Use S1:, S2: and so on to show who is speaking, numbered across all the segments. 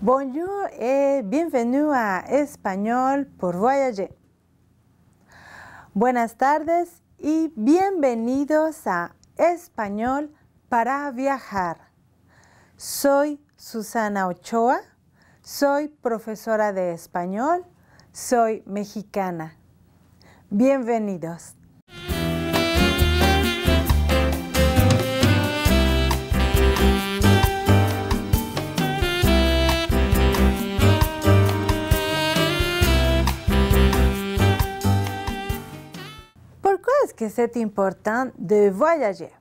S1: Bonjour et bienvenue a Español por Voyager. Buenas tardes y bienvenidos a Español para Viajar. Soy Susana Ochoa, soy profesora de español, soy mexicana. Bienvenidos. que es importante de voyager?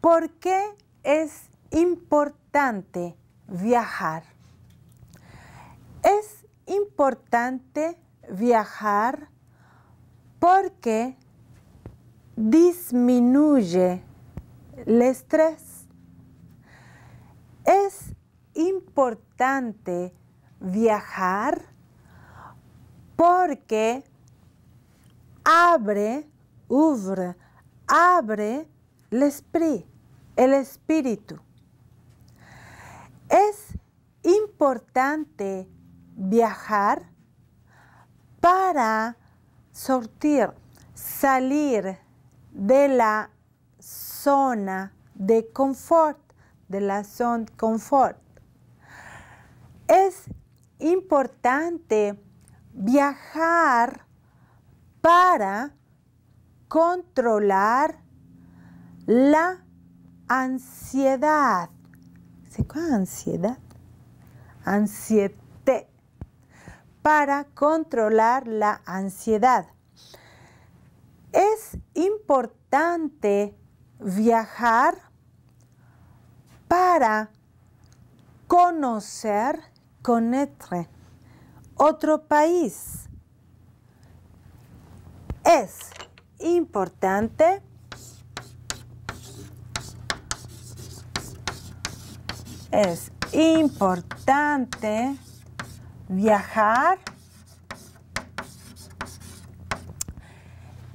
S1: ¿Por qué es importante viajar? Es importante viajar porque disminuye el estrés. Es importante viajar porque abre ouvre, abre l'esprit, el espíritu. Es importante viajar para sortir, salir de la zona de confort, de la zona de confort. Es importante viajar para controlar la ansiedad. ¿Se ansiedad? Ansiedad. Para controlar la ansiedad. Es importante viajar para conocer, conocer otro país. Es importante. Es importante viajar.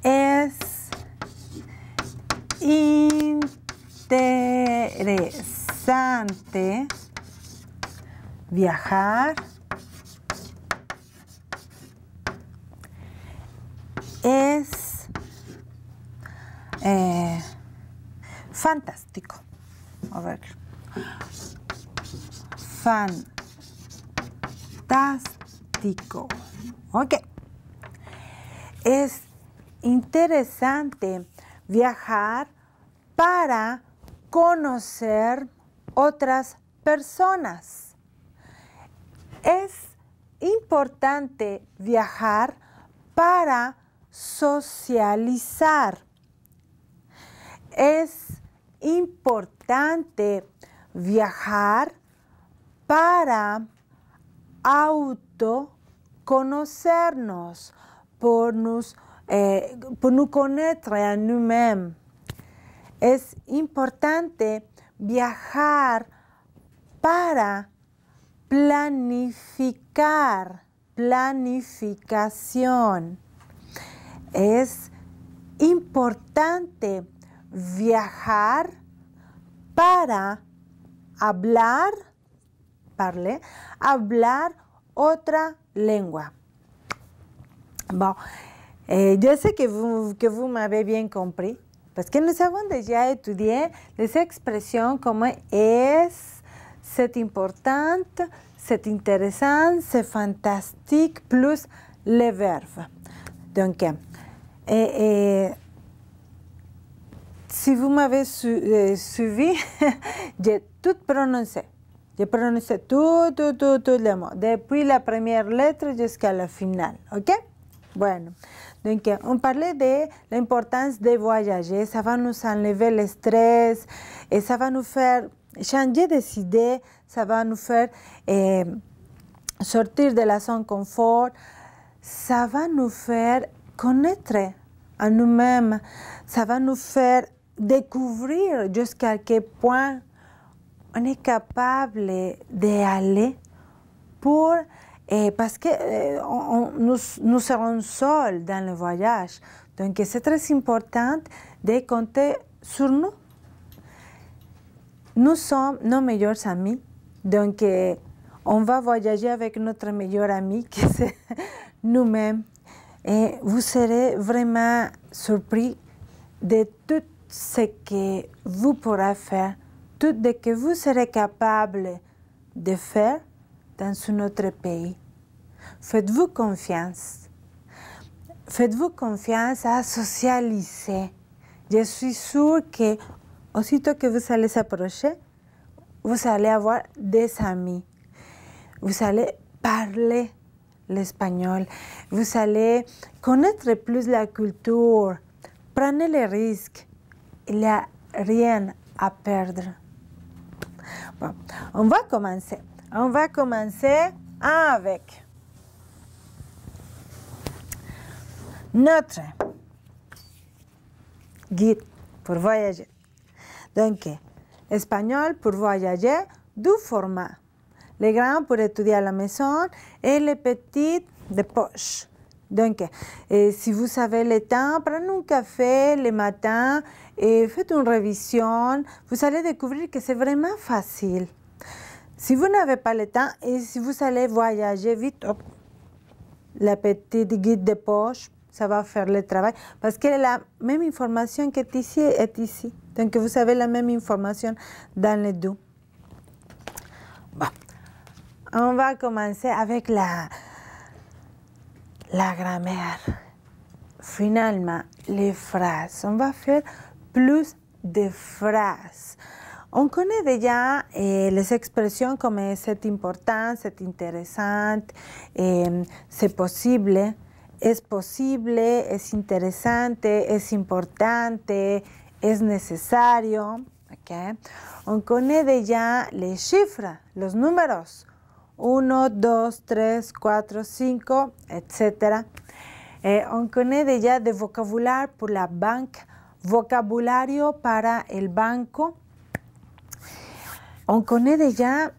S1: Es interesante viajar. Fantástico. A ver. Fantástico. Ok. Es interesante viajar para conocer otras personas. Es importante viajar para socializar. Es importante viajar para autoconocernos, por nos, eh, conocer a nosotros Es importante viajar para planificar, planificación. Es importante viajar para hablar, parle, hablar otra lengua. Bueno, eh, yo sé que vous, que vous m'avez bien compris, pues porque que nous avons déjà étudié les como es, c'est important, c'est intéressant, c'est fantastique, plus les verbes. Donc, eh, eh, Si vous m'avez euh, suivi, j'ai tout prononcé. J'ai prononcé tout, tout, tout, tout les mots, depuis la première lettre jusqu'à la finale. OK? Bueno. Donc, on parlait de l'importance de voyager. Ça va nous enlever le stress et ça va nous faire changer des Ça va nous faire eh, sortir de la zone confort. Ça va nous faire connaître à nous-mêmes. Ça va nous faire découvrir jusqu'à quel point on est capable d'aller pour parce que euh, nous, nous, serons seuls dans le voyage. Donc c'est très important de compter sur nous. Nous sommes nos meilleurs amis. Donc euh, on va voyager avec notre meilleur ami qui c'est nous-mêmes. Et vous serez vraiment surpris de tout ce que vous pourrez faire, tout ce que vous serez capable de faire dans un autre pays. Faites-vous confiance. Faites-vous confiance à socialiser. Je suis sûre que aussitôt que vous allez s'approcher, vous allez avoir des amis. Vous allez parler l'espagnol. Vous allez connaître plus la culture. Prenez les risques il n'y a rien à perdre. Bon, on va commencer. On va commencer avec notre guide pour voyager. Donc, espagnol pour voyager, du format. Les grands pour étudier à la maison et les petits de poche. Donc, euh, si vous avez le temps, prenez un café le matin et faites une révision. Vous allez découvrir que c'est vraiment facile. Si vous n'avez pas le temps et si vous allez voyager vite, hop, la petite guide de poche, ça va faire le travail. Parce que la même information qui est ici est ici. Donc, vous avez la même information dans les deux. Bon. On va commencer avec la, la grammaire. Finalement, les phrases. On va faire plus de phrases. On connaît déjà ya eh, les expressions comme c'est important, c'est intéressant, eh, em, c'est es posible, es interesante, es importante, es necesario. Okay. On connaît déjà les chiffres, los números. 1, 2, 3, 4, 5, etc. Eh, on connaît déjà e de vocabulaire pour la banque, vocabulario para el banco. On connaît déjà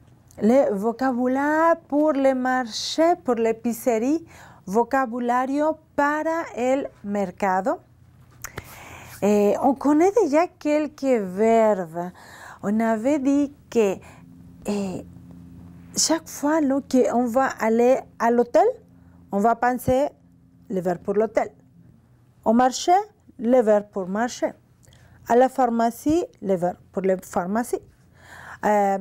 S1: le vocabulaire pour le marché, pour l'épicerie, vocabulario para el mercado. Eh, on connaît déjà quelques verbes. On avait dit que eh, chaque fois qu'on va aller à l'hôtel, on va penser le verre pour l'hôtel. Au marché, le verre pour marché. À la pharmacie, le verre pour la pharmacie. Euh,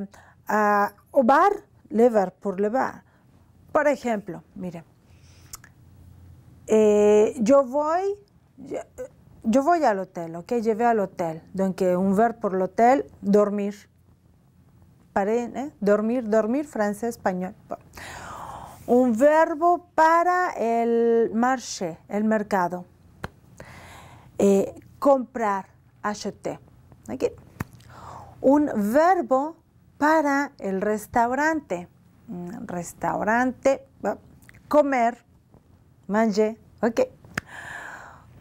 S1: au bar, le verre pour le bar. Par exemple, mire, vais eh, à voy, Je vais à l'hôtel. ¿ok? donc eh, un verre pour l'hôtel, dormir. ¿eh? dormir, dormir, francés, español. Un verbo para el marché, el mercado. Eh, comprar, acheter. Un verbo para el restaurante. Restaurante, comer, manger. Ok.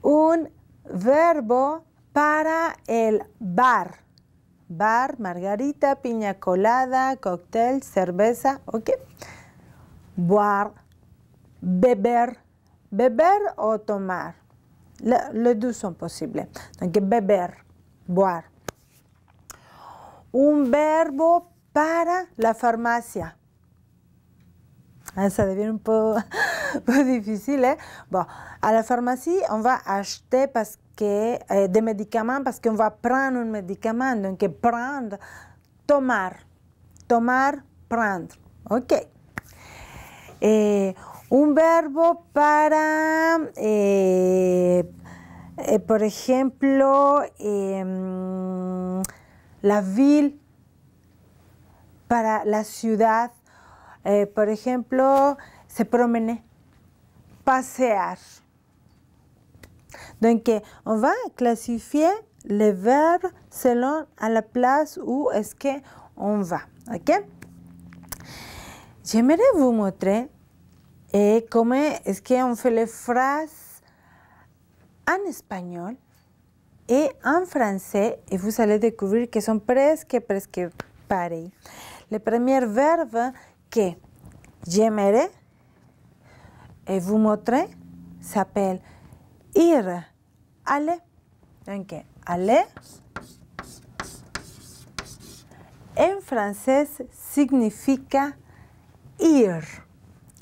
S1: Un verbo para el bar bar, margarita, piña colada, cóctel, cerveza, ¿ok? Boar, beber, beber o tomar. Los dos son posibles. beber, boar. Un verbo para la farmacia. Ah, ça devient un poco un peu, difficile. Hein? Bon, à la farmacia on va acheter parce eh, de medicamento, porque uno va a prendre un medicamento, en que prendre, tomar, tomar, prendre. Ok. Eh, un verbo para, eh, por ejemplo, em, la vil, para la ciudad, por ejemplo, se promene, pasear. Donc, on va classifier les verbes selon à la place où est-ce qu'on va. OK? J'aimerais vous montrer eh, comment est-ce qu'on fait les phrases en espagnol et en français et vous allez découvrir qu'elles sont presque, presque pareilles. Le premier verbe que j'aimerais et eh, vous montrer s'appelle « ir, ale, qué? en francés significa ir.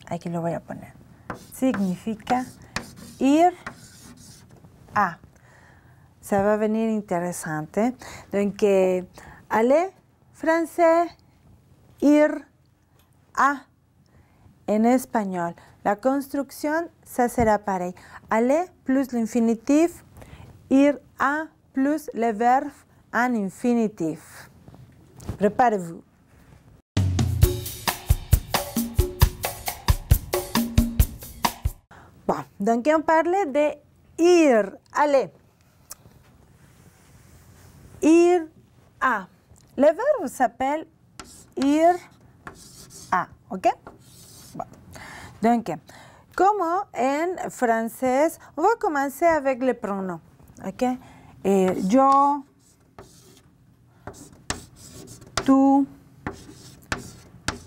S1: Aquí lo voy a poner. Significa ir a. Se va a venir interesante. que Ale, francés, ir a. En español. La construction, ça sera pareil. Aller plus l'infinitif, ir à plus le verbe en infinitif. Préparez-vous. Bon, donc on parle de ir, aller. Ir à. Le verbe s'appelle ir à, ok? Donc, Como en francés, on a comenzar avec les pronoms. OK? Eh, yo, tú,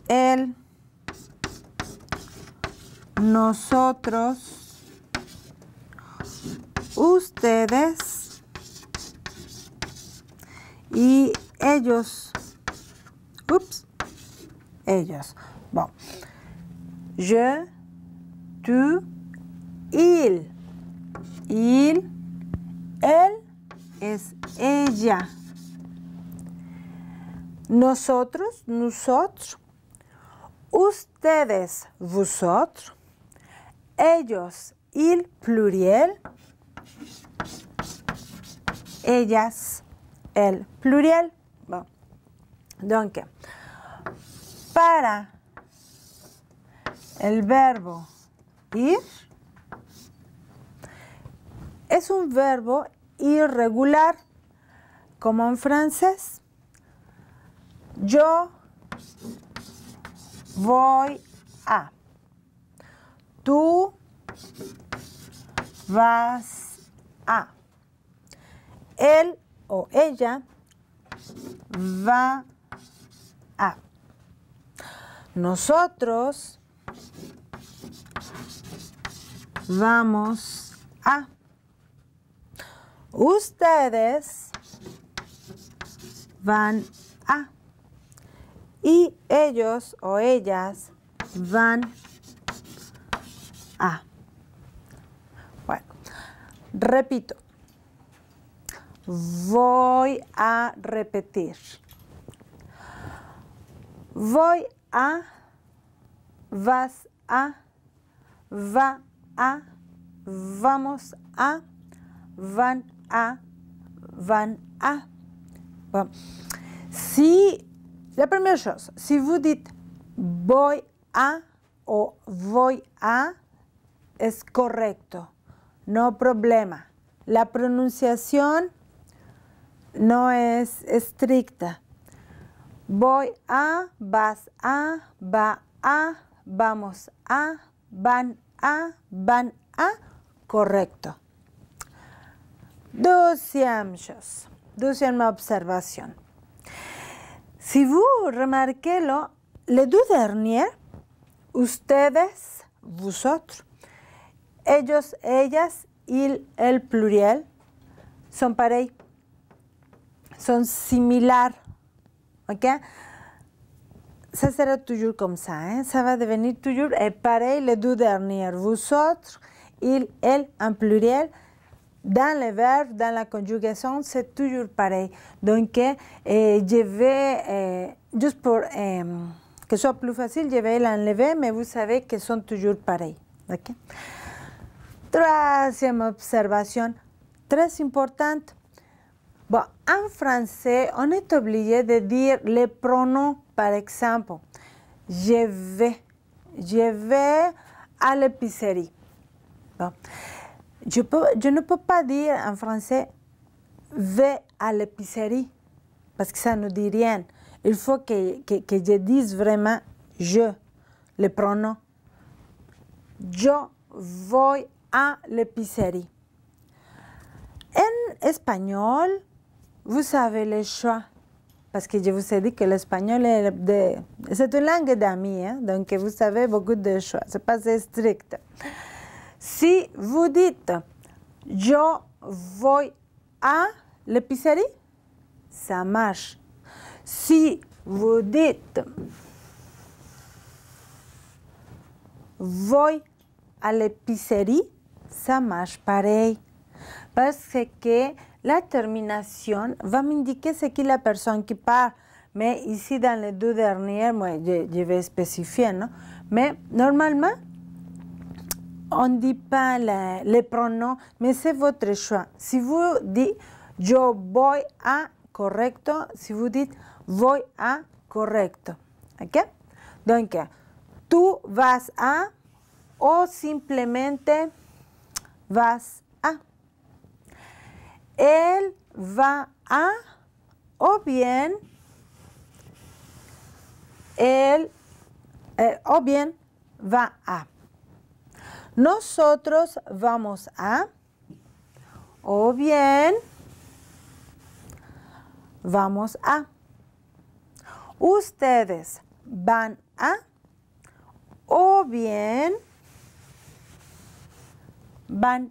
S1: él, nosotros, ustedes y ellos. Ups, ellos. Je, tu, il. Il, él es ella. Nosotros, nosotros. Ustedes, vosotros. Ellos, il pluriel. Ellas, el pluriel. Bueno, Donc, para el verbo ir es un verbo irregular, como en francés. Yo voy a. Tú vas a. Él o ella va a. Nosotros vamos a. Ustedes van a. Y ellos o ellas van a. Bueno, repito. Voy a repetir. Voy a, vas a, va a, vamos a, van a, van a. Si, la primera cosa, si vous dites voy a o voy a, es correcto, no problema. La pronunciación no es estricta. Voy a, vas a, va a, vamos a, van van a, correcto. Dos deuxième observación Si vous remarquez lo, le deux derniers, ustedes, vosotros, ellos, ellas y el pluriel son pareil, son similar, ça sera toujours comme ça. Hein. Ça va devenir toujours pareil les deux dernières. Vous autres, il, elle, en pluriel. Dans les verbes, dans la conjugaison, c'est toujours pareil. Donc, euh, je vais, euh, juste pour euh, que ce soit plus facile, je vais l'enlever, mais vous savez qu'ils sont toujours pareils. Troisième observation, très importante, Bon, en français, on est obligé de dire les pronoms, par exemple. Je vais. Je vais à l'épicerie. Je, ne peux pas dire en français vais à l'épicerie parce que ça ne dit rien. Il faut que, que je dise vraiment je, le pronom. Je vais à l'épicerie. En espagnol, vous savez les choix. Parce que je vous ai dit que l'espagnol est, de... une langue d'amis, hein. donc vous avez beaucoup de choix. Ce n'est pas strict. Si vous dites je vais à l'épicerie, ça marche. Si vous dites je vais à l'épicerie, ça marche pareil. Parce que La terminación va indicar si que la persona qui parle, Mais ici, dans les dos dernières, yo je, a vais spécifier, normalmente, Mais normalement, on dit pas le le pronom, mais c'est votre choix. Si vous dites « yo voy a correcto », si vous dites « voy a correcto ». OK? Donc, « tú vas a » o simplemente vas él va a o bien él eh, o bien va a. Nosotros vamos a o bien vamos a. Ustedes van a o bien van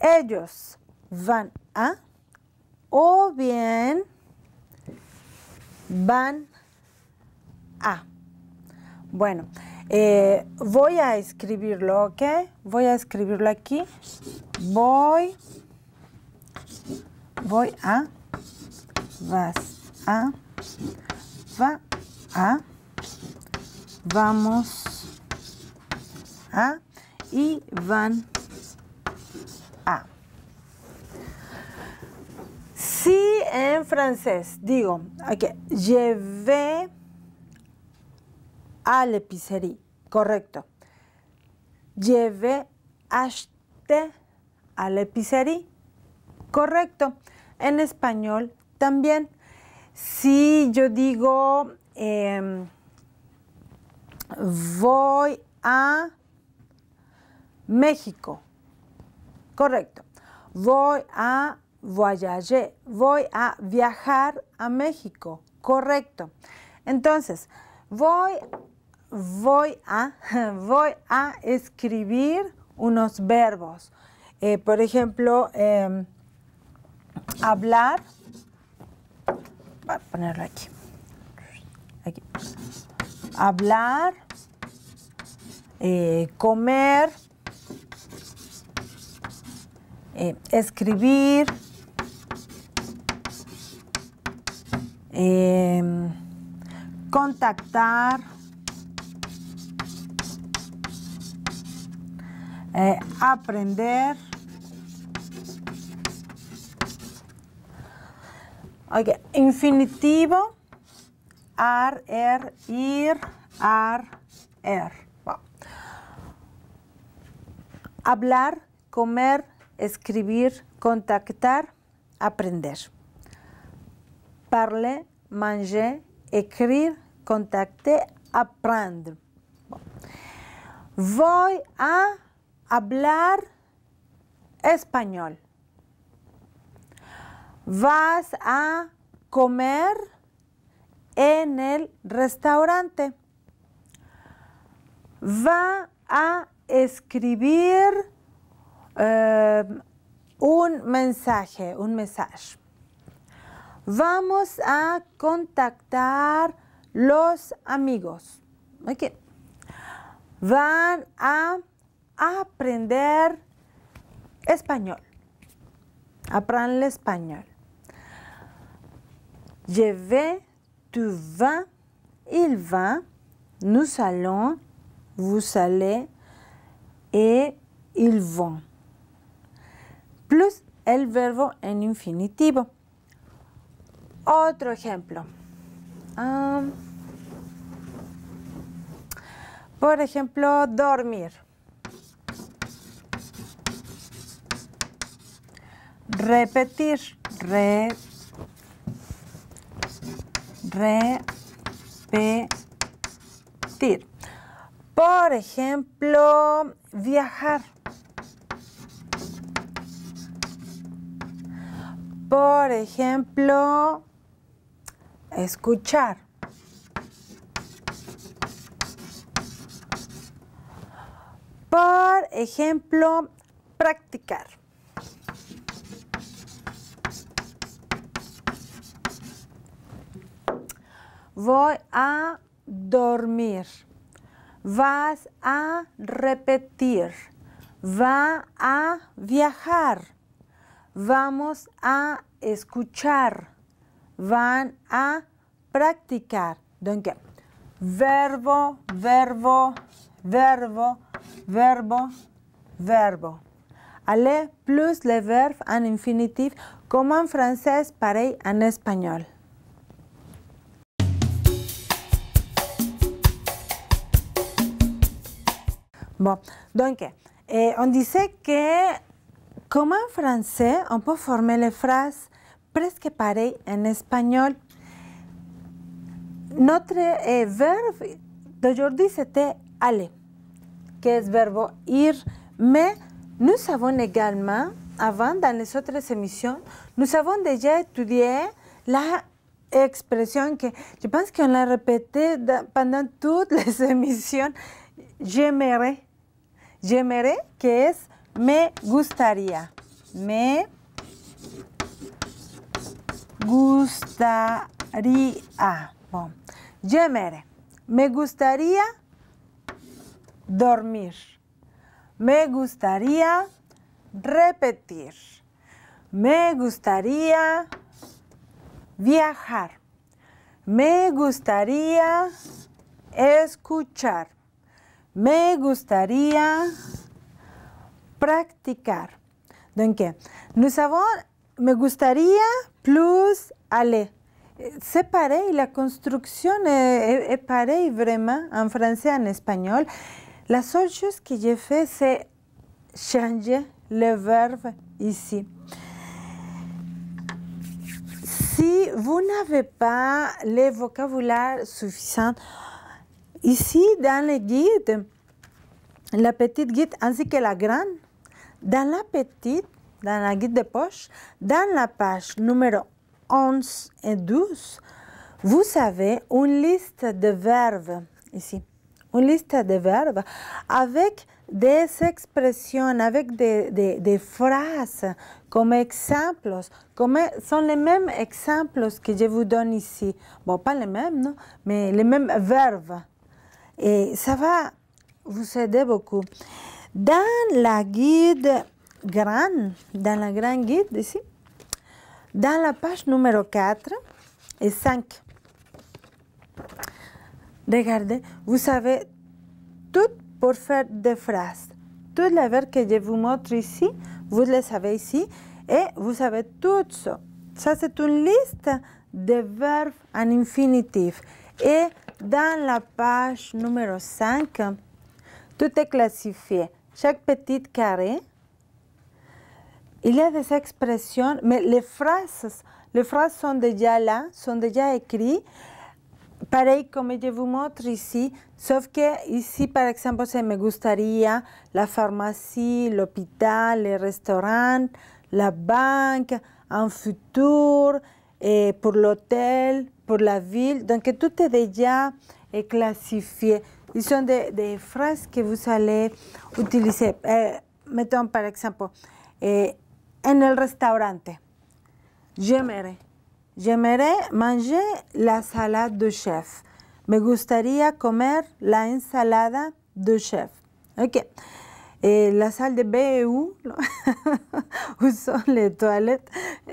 S1: ellos van a o bien van a. Bueno, eh, voy a escribirlo, ¿ok? Voy a escribirlo aquí. Voy, voy a, vas a, va a, vamos a y van Si en francés. Digo, llevé a la pizzería. Correcto. Llevé vais a la pizzería. Correcto. En español también. Si yo digo em, voy a México. Correcto. Voy a voyager. Voy a viajar a México. Correcto. Entonces, voy, voy, a, voy a escribir unos verbos. Eh, por ejemplo, em, hablar. Voy a ponerlo aquí. Aquí. Hablar, eh, comer, eh, escribir, Em, contactar, eh, aprender. Okay. Infinitivo, ar, er, ir, ar, er. Hablar, comer, escribir, contactar, aprender parler, manger, écrire, contacte, aprender. Voy a hablar español. Vas a comer en el restaurante. Va a escribir eh, un mensaje, un mensaje. Vamos a contactar los amigos. Okay. Van a aprender español. Aprende español. Je vais, tu vas, il va, nous allons, vous allez et ils vont. Plus el verbo en infinitivo. Otro ejemplo. por ejemplo, dormir. Repetir. repetir. Por ejemplo, viajar. Por ejemplo, escuchar. Por ejemplo, practicar. Voy a dormir. Vas a repetir. Va a viajar. Vamos a escuchar van a practicar. Entonces, verbo, verbo, verbo, verbo, verbo. Allez, plus le verbe en infinitif como en francés, pareil en español. Bon, donc, eh, on disait que, como en francés on peut former les phrases Presque en español. Notre eh, verbe Jordi c'était aller, que es verbo ir, Me, nous también, également, avant dans les autres émissions, nous avons déjà étudié la expresión que yo creo que l'a repeté pendant todas las emisiones j'aimerais, j'aimerais, que es me gustaría, me gustaría gustaría. Bom. Gemere. Me gustaría dormir. Me gustaría repetir. Me gustaría viajar. Me gustaría escuchar. Me gustaría practicar. qué? nous avons me gustaría plus aller. C'est pareil, la construction est, pareille vraiment en français, en espagnol. La seule chose que j'ai fait, c'est changer le verbe ici. Si vous n'avez pas le vocabulaire suffisant, ici dans le guide, la petite guide ainsi que la grande, dans la petite, dans la guide de poche, dans la page numéro 11 et 12, vous avez une liste de verbes ici, une liste de verbes avec des expressions, avec des, des phrases comme exemples, comme sont les mêmes exemples que je vous donne ici. Bon, pas les mêmes, non, mais les mêmes verbes. Et ça va vous aider beaucoup. Dans la guide grande, dans la grande guide ici, dans la page numéro 4 et 5. Regardez, vous savez tout pour faire des phrases. Tous les verbes que je vous montre ici, vous les savez ici et vous savez tout ça. Ça, c'est une liste de verbes en infinitif. Et dans la page numéro 5, tout est classifié. Chaque petit carré il y a des expressions, mais les phrases, les phrases sont déjà là, sont déjà écrites. Pareil comme je vous montre ici, sauf que ici, par exemple, c'est me gustaría, la pharmacie, l'hôpital, le restaurant, la banque, un futur, eh, pour l'hôtel, pour la ville. Donc, tout est déjà classifié. Ils sont des, phrases que vous allez utiliser. mettons, par exemple, en el restaurante. J'aimerais. me manger la salade de chef. Me gustaría comer la ensalada de chef. Ok. Eh, la sala de B.E.U. uso le toilet,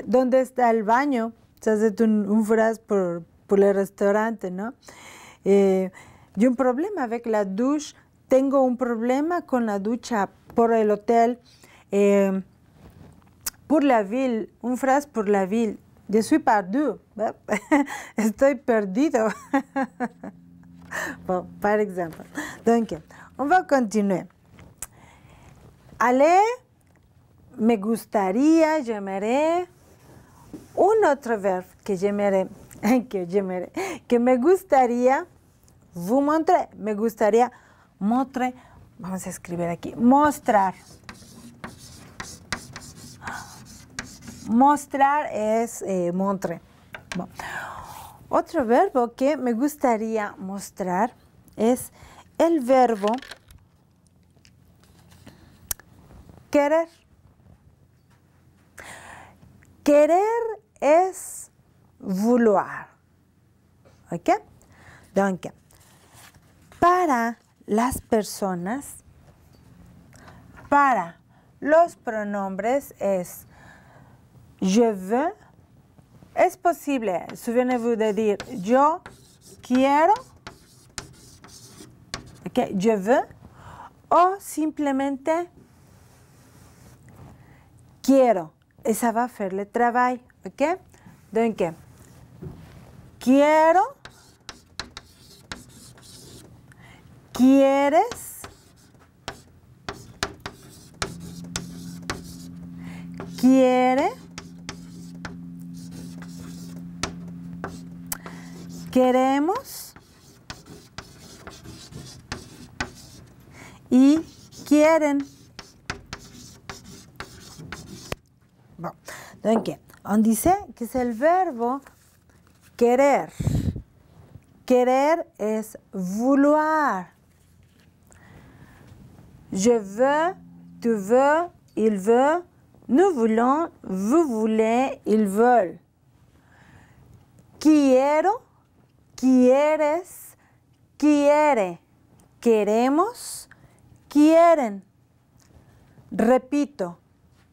S1: ¿Dónde está el baño. Se hace un, un frase por, por, el restaurante, ¿no? Eh, y un problema con la ducha. Tengo un problema con la ducha por el hotel. Eh, por la ville, una frase por la ville. Je suis perdu. Estoy perdido. por par exemple. Donc, on va continuer. me gustaría, j'aimerais. Un otro verbe que yo que llamaré? que me gustaría vous montrer. Me gustaría montrer. Vamos a escribir aquí. Mostrar. Mostrar es eh, montre. Otro verbo que me gustaría mostrar es el verbo querer. Querer es vouloir. ¿Ok? Donc, para las personas, para los pronombres es je veux. Es posible, souvenez-vous de decir yo quiero, okay, je veux, o simplemente quiero. Esa va a ser le travail, ok? qué? quiero, quieres, quiere, queremos y quieren. Bon. Donc, on disait que c'est le verbe querer. Querer est vouloir. Je veux, tu veux, il veut, nous voulons, vous voulez, ils veulent. Quiero quieres, quiere, queremos, quieren. Repito,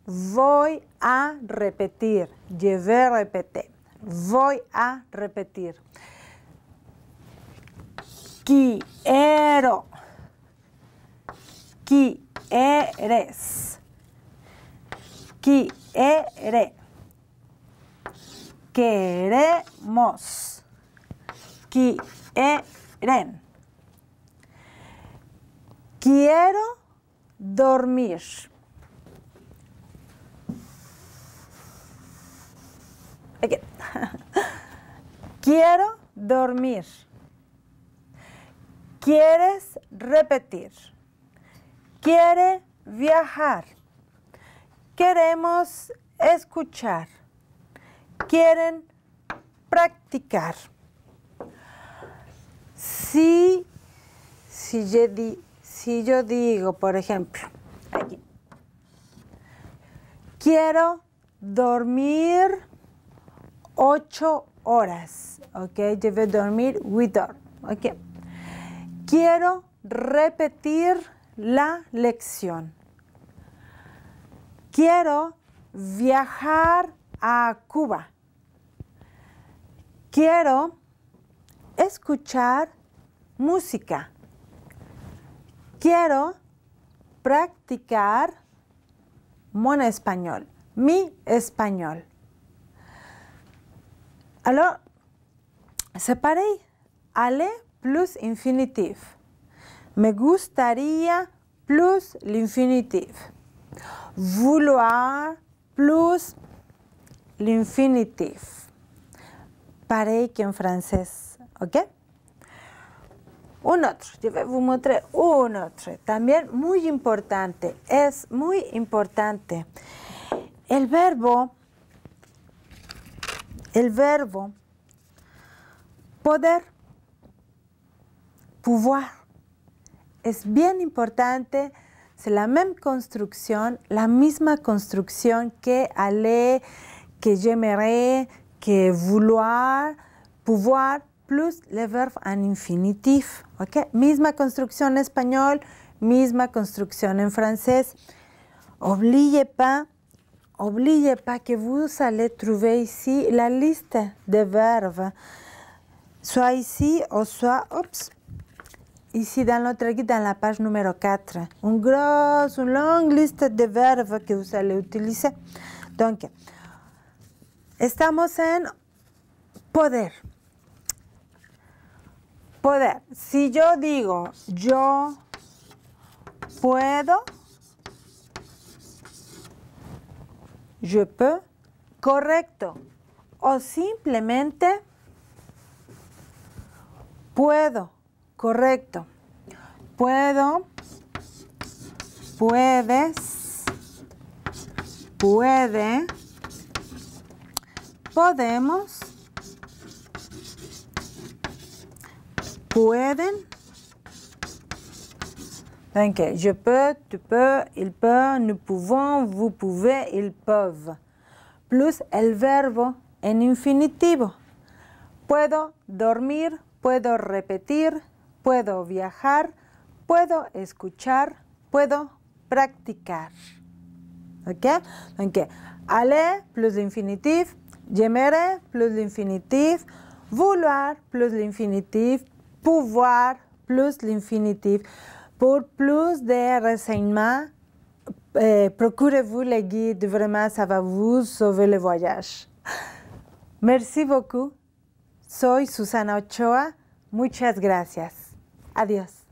S1: voy a repetir, llevé repetir, voy a repetir. Quiero, quieres, quiere, queremos quieren. Quiero dormir. Quiero dormir. Quieres repetir. Quiere viajar. Queremos escuchar. Quieren practicar. Si, si, yo, digo, por ejemplo, aquí, quiero dormir ocho horas, ¿ok? Yo voy a dormir 8 horas, ¿ok? Quiero repetir la lección. Quiero viajar a Cuba. Quiero escuchar música. Quiero practicar mon español, mi español. Alors, separé, ale plus infinitive. Me gustaría plus l'infinitif. Vouloir plus l'infinitif. Pareil que en francés. ¿Ok? Un otro, yo voy a mostrar un otro, también muy importante, es muy importante. El verbo, el verbo poder, pouvoir, es bien importante Es la misma construcción. la misma construcción. que aller, que j'aimerais, que vouloir, pouvoir, plus le verbe en infinitif. ¿Ok? Misma construcción en español, misma construcción en francés. Oblige pas, oblige pas que vous allez trouver ici la liste de verbes. Soit ici ou soit, ops, ici dans l'autre guide, dans la page numéro 4. Un gros, une longue liste de verbes que vous allez utiliser. Donc, estamos en poder. Poder. Si yo digo yo puedo, je peux, correcto. O simplemente puedo, correcto. Puedo, puedes, puede, podemos pueden. Ok. je peux, tu peux, il peut, nous pouvons, vous pouvez, ils peuvent. Plus el verbo en infinitivo. Puedo dormir, puedo repetir, puedo viajar, puedo escuchar, puedo practicar. OK Ok. aller plus infinitif. j'aimerais plus infinitif. vouloir plus l'infinitif, pouvoir plus l'infinitif. Pour plus de renseignements, eh, procurez-vous le guide. Vraiment, ça va vous sauver le voyage. Merci beaucoup. Soy Susana Ochoa. Muchas gracias. Adiós.